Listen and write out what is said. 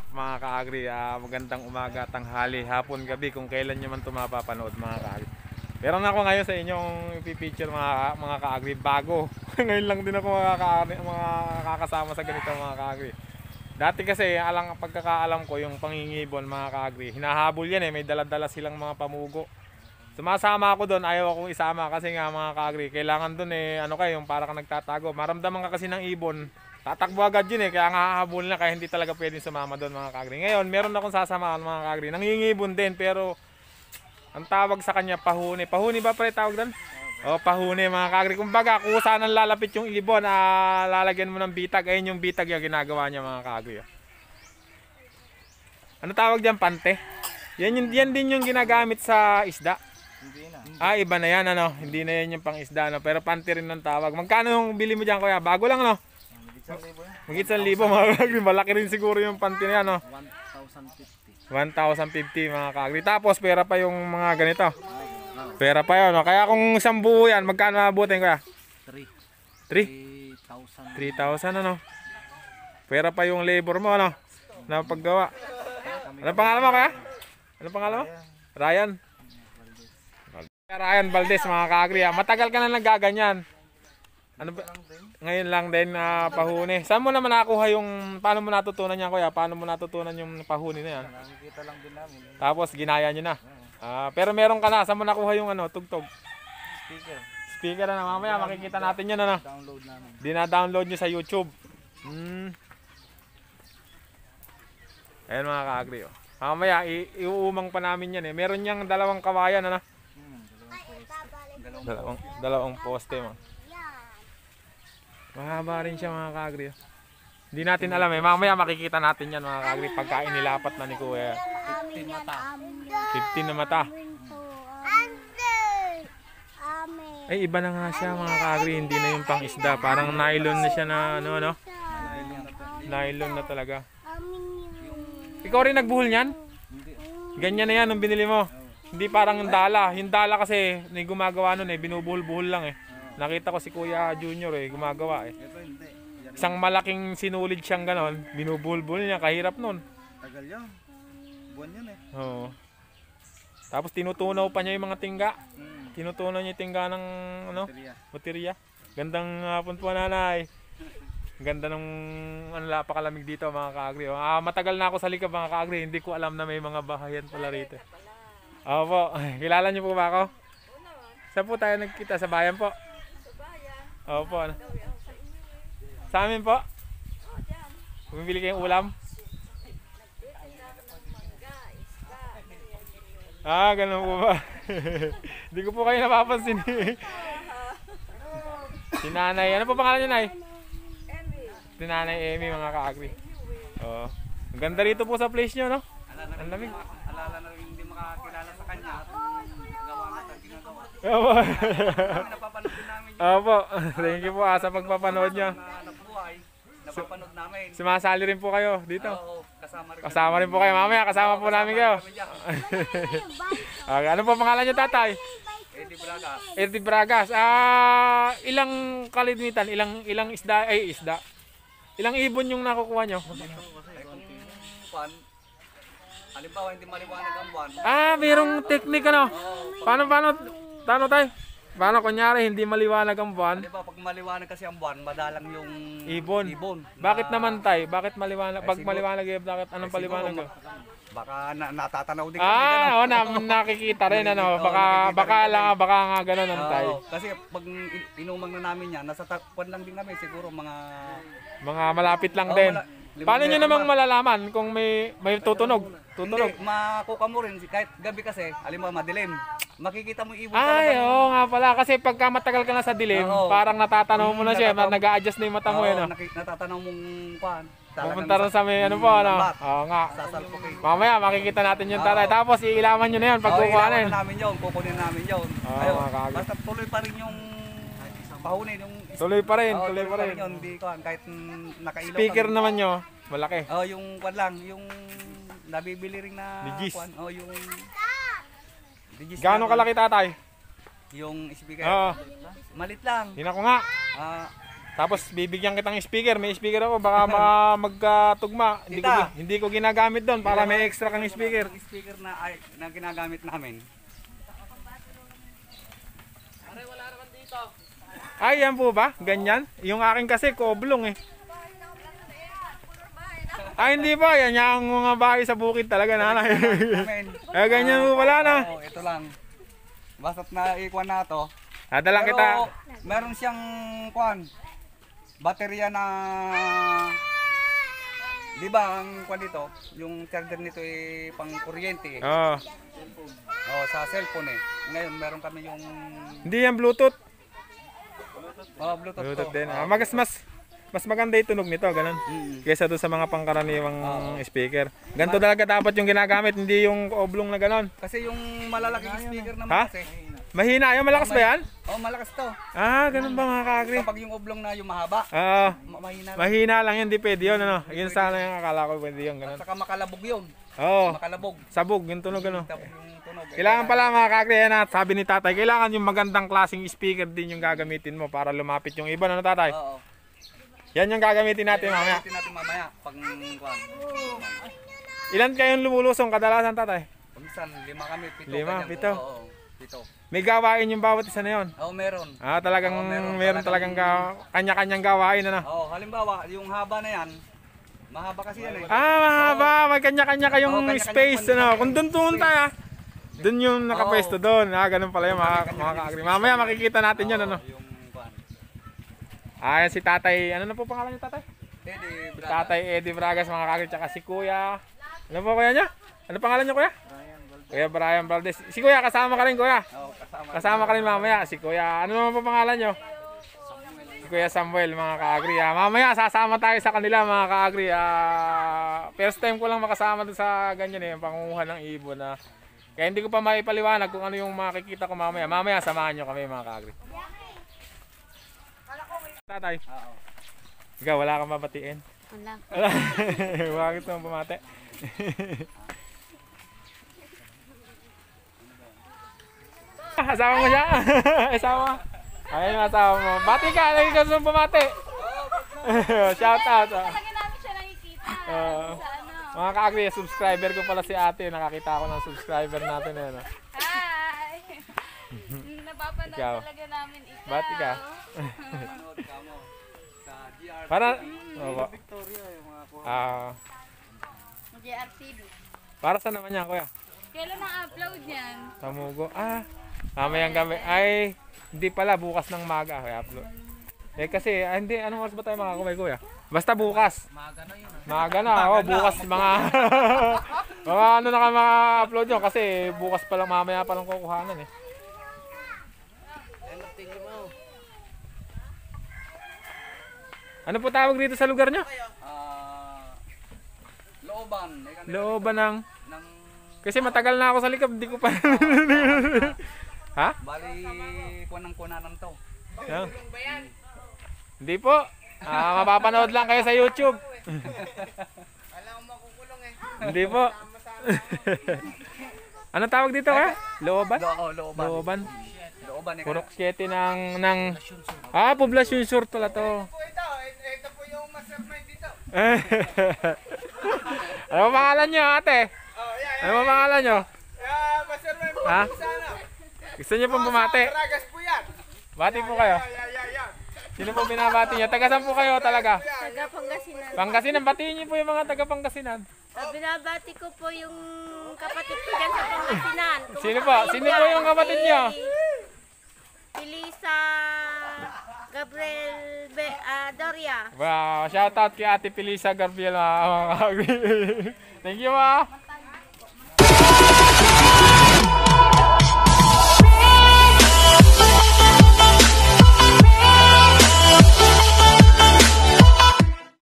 up mga kaagri? Uh, magandang umaga, tanghali, hapon, gabi kung kailan nyo man ito mapapanood mga kaagri. na ako ngayon sa inyong ipipicture mga, mga kaagri bago. ngayon lang din ako mga, kaagri, mga kakasama sa ganito mga kaagri. Dati kasi alang pagkakaalam ko yung pangingibon mga kaagri. Hinahabol yan eh, may daladala silang mga pamugo. Sumasama ako doon, ayaw akong isama kasi nga mga kaagri. Kailangan doon eh, ano kayo, yung parang nagtatago. Maramdaman ka kasi ng ibon Tatakbo agad yun eh, kaya nga hahabol na, kaya hindi talaga pwedeng sumama doon mga kagri. Ngayon, meron akong sasamahan mga kagri. Nangingibon din, pero ang tawag sa kanya, pahuni. Pahuni ba pala tawag doon? O, oh, pahuni mga kagri. Kumbaga, kung saan ang lalapit yung ilibon, ah, lalagyan mo ng bitag. Ayun yung bitag yung ginagawa niya mga kagri. Oh. Ano tawag diyan, pante? Yan, yung, yan din yung ginagamit sa isda. Hindi na. Ah, iba na yan, ano? Hindi na yan yung pang isda, no? Pero pante rin ng tawag. Magkano yung bili mo diyan kuya? Bago lang, no? Mag isang libo mga kagri. Malaki rin siguro yung panty na yan. No? 1,050. 1,050 mga kaagri. Tapos pera pa yung mga ganito. Pera pa yun. No? Kaya kung isang buo yan, magkano mabutin kaya? 3. 3? 3,000 ano? Pera pa yung labor mo ano? Na paggawa. Ano pangalan mo kaya? Ano pangalan mo? Ryan. Ryan Valdez mga kaagri. Ah. Matagal ka na nagaganyan. Ano ba? Ngayon lang din na pahuni. Saan mo naman nakuha yung paano mo natutunan yan kuya? Paano mo natutunan yung pahuni na yan? Nakikita lang din namin. Tapos ginaya niyo na. Ah, pero meron ka na. Saan mo nakuha yung ano, tugtog? Speaker. Speaker na mamaya makikita natin yun ano. Download namin. Dina-download niyo sa YouTube. Hmm. Ayan mga kaagri oh. Mamaya iuumang pa namin yan eh. Meron niyang dalawang kawayan ano. Hmm, dalawang Dalawang, dalawang poste man. Mahaba rin siya mga kagri. Oh. Hindi natin alam eh. Mamaya makikita natin yan mga kagri. pagkain nilapat na ni Kuya. 15 mata. 15 na mata. Ay iba na nga siya mga kagri. Hindi na yung pang isda. Parang nylon na siya na ano ano. Nylon na talaga. Ikaw rin nagbuhol niyan? Ganyan na yan nung binili mo. Hindi parang dala. Yung dala kasi gumagawa nun eh. Binubuhol-buhol lang eh. Nakita ko si Kuya Junior eh, gumagawa eh. Ito hindi. Yan Isang malaking sinulid siyang ganon, binubulbul niya, kahirap nun. Tagal yun. Buwan yun eh. Oo. Tapos tinutunaw pa niya yung mga tingga. Hmm. Tinutunaw niya yung tingga ng ano, Baterya. Gandang hapon po nanay. Ganda ng ano, napakalamig dito mga kaagri. Ah, matagal na ako sa likab mga kaagri, hindi ko alam na may mga bahayan pala rito. Opo, kilala niyo po ba ako? Saan po tayo nagkita sa bayan po? Opo. Ano? Sa amin po? Bumili kayong ulam? Ah, ganun po ba? Hindi ko po kayo napapansin. si nanay, ano po pangalan niya, Nay? Si nanay Amy, mga ka-agri. Oo. Oh. Ang ganda rito po sa place niyo, no? Ang lamig. Alala na rin hindi makakilala sa kanya. Gawa na ginagawa. Oo. Opo, thank you po ah, sa pagpapanood nyo. Ano napapanood namin. Sumasali rin po kayo dito. Ah, kasama rin. po kayo mamaya, kasama po namin kayo. okay, ano po pangalan nyo tatay? Eddie Bragas. Eddie Bragas. Ah, ilang kalimitan, ilang ilang isda, ay isda. Ilang ibon yung nakukuha nyo? Ay, Halimbawa, hindi maliwanag ang buwan. Ah, mayroong technique ano? Paano, paano? Paano tayo? Paano kunyari hindi maliwanag ang buwan? Hindi ba pag maliwanag kasi ang buwan, madalang yung ibon. ibon na- Bakit naman tay? Bakit maliwanag? Eh, pag maliwanag eh, bakit anong eh, paliwanag? yun? Baka na, natatanaw din kami ah, ganun. Ah, oh, na, nakikita rin ano. Baka nakikita baka rin lang, baka nga ganun ang tay. Oo, kasi pag in- na namin yan, nasa takpan lang din kami siguro mga Mga malapit lang Oo, din. wala- Paano nyo namang malalaman kung may may tutunog? Tutunog. Hindi, makuha mo rin kahit gabi kasi, alimbawa madilim. Makikita mo ibon Ay, talaga. oo nga pala. Kasi pagka matagal ka na sa dilim, Oo. parang natatanaw mo na siya. Natataw- Nag-a-adjust na yung mata mo Oo, yun. oh. Eh, naki- natatanong mong kuhan. Pumunta rin sa may ano po. Ano. Oo nga. Sasalpukin. Mamaya makikita natin yung tatay. Tapos iilaman nyo na yun pag Oo, kukuha na namin yun, kukunin namin yun. Oo, Ayun, basta tuloy pa rin yung pahunay nung Tuloy pa rin, Oo, tuloy pa rin. yun, di ko kahit nakailaw Speaker kami. naman 'yo, malaki. Oh, yung kwan lang, yung nabibili ring na Digis. kwan. Oh, yung Digis Gaano kalaki tatay? Yung speaker. Oh. Malit lang. Yun ako nga. Ah, Tapos bibigyan kitang speaker. May speaker ako. Baka mga magkatugma. Hindi ko, hindi ko ginagamit doon para may extra kang speaker. speaker na ay, na ginagamit namin. Are wala dito. Ay, yan po ba? Ganyan? Yung akin kasi koblong eh. Ay, ah, hindi po. Yan yung mga bahay sa bukid talaga, nanay. Ay, eh, ganyan po pala na. ito lang. Basta't naikuan na to. Dadalang ah, kita. meron siyang kuan. Baterya na... Di ba ang kuan dito? Yung charger nito ay pang kuryente eh. Oo. Oh. Oh, sa cellphone eh. Ngayon meron kami yung... Hindi yan Bluetooth. Oh, Bluetooth, Bluetooth din. Ah, ah magas mas mas maganda 'yung tunog nito, ganun. Kaysa doon sa mga pangkaraniwang oh. speaker. Ganto talaga dapat 'yung ginagamit, hindi 'yung oblong na ganun. Kasi 'yung malalaking speaker naman ha? kasi. Mahina, yung malakas ba yan? Oo, oh, malakas to. Ah, ganun ba mga kaagri? Kapag yung oblong na yung mahaba, Oo. Ah. Ma mahina, lang. mahina lang yun, hindi pwede yun. Ano? Yun sana yung akala ko pwede yun. Ganun. At saka makalabog yun. Oo. Makalabog. Sabog, yung tunog ganun. yung kailangan pala mga kakriyan at sabi ni tatay, kailangan yung magandang klaseng speaker din yung gagamitin mo para lumapit yung iba. Ano tatay? Oo. Yan yung gagamitin natin Kaya, mamaya. Gagamitin natin mamaya. Pag kwan. Ilan kayong lumulusong kadalasan tatay? Minsan lima kami, pito. Lima, kanyang, pito. Oo, oo, pito. May gawain yung bawat isa na yon? Oo, meron. Ah, talagang oo, meron, meron talagang, talagang gawa, kanya-kanyang gawain ano? Oo, halimbawa, yung haba na yan, mahaba kasi yan eh. Ah, mahaba. Oo. May kanya-kanya kayong oo, ano? kanya -kanya space. Kanya ah. -kanya ano? Kung doon tayo. Doon yung nakapwesto oh. doon. Ah, ganun pala yung mga, mga kaagri. Mamaya makikita natin oh, yun, ano? Yung si tatay, ano na po pangalan ni tatay? Eddie Bragas. Tatay Eddie Bragas, mga kaagri, tsaka si kuya. Ano po kuya niya? Ano pangalan niya kuya? Brian Valdez. Kuya Brian Valdez. Si kuya, kasama ka rin kuya. Oo, kasama. Kasama ka rin mamaya. Si kuya, ano naman po pangalan niyo? Kuya Samuel mga kaagri ah. Mamaya sasama tayo sa kanila mga kaagri ah. First time ko lang makasama doon sa ganyan eh, pangunguhan ng ibon ah. Kaya hindi ko pa maipaliwanag kung ano yung makikita ko mamaya. Mamaya samahan nyo kami mga kagri. Tatay. Oo. Ikaw, wala kang mabatiin? Wala. Bakit naman bumate? asawa mo siya? asawa? Ayun yung asawa mo. Bati ka, lagi ka bumate. Shout out. Talaga ah. namin siya nakikita. Oo. Mga kaagri, subscriber ko pala si ate. Nakakita ako ng subscriber natin. Eh, no? Hi! Napapanood ikaw. talaga namin ikaw. Ba't ikaw? ka mo sa Para, mm. Victoria yung mga kuha. Ah. GRTV. Para saan naman yan, kuya? Kailan na-upload yan? Tamugo. Ah, mamayang gabi. Ay, hindi pala. Bukas ng maga. Kaya upload. Eh kasi, ah, hindi, anong oras ba tayo makakumay kuya? Basta bukas. Maaga na yun. Ah. Maaga na, oh, bukas mga... mga ano na ka mga upload yun kasi bukas pa lang mamaya pa lang kukuhanan eh. Ano po tawag dito sa lugar nyo? Ah, looban. Eh, kanila- Looban ng... Ng, Kasi matagal na ako sa likab, di ko pa... ha? bali, kuwan ng kunanan to. Yan. Yung ba yan? Hindi po. Ah, mapapanood lang kayo sa YouTube. Wala akong makukulong eh. Hindi po. ano tawag dito ka? Looban? Oo, looban. Looban. Looban eh. Purok 7 ng ng Ah, Poblacion Sur tola to. Ito, po ito po yung mastermind dito. ano pangalan niyo, ate? Oh, yeah, yeah. Ano pangalan niyo? Ah, mastermind po. Ha? Gusto niyo pong oh, bumate? Bati po kayo. Sino po binabati niya? Taga saan po kayo talaga? Taga Pangasinan. Pangasinan, batiin niyo po yung mga taga Pangasinan. Uh, binabati ko po yung kapatid ko dyan sa Pangasinan. Kung Sino po? Sino po yung kapatid niyo? Pilisa Gabriel Be, uh, Doria. Wow, shout out kay Ate Pilisa Gabriel. Ah, Thank you, ma.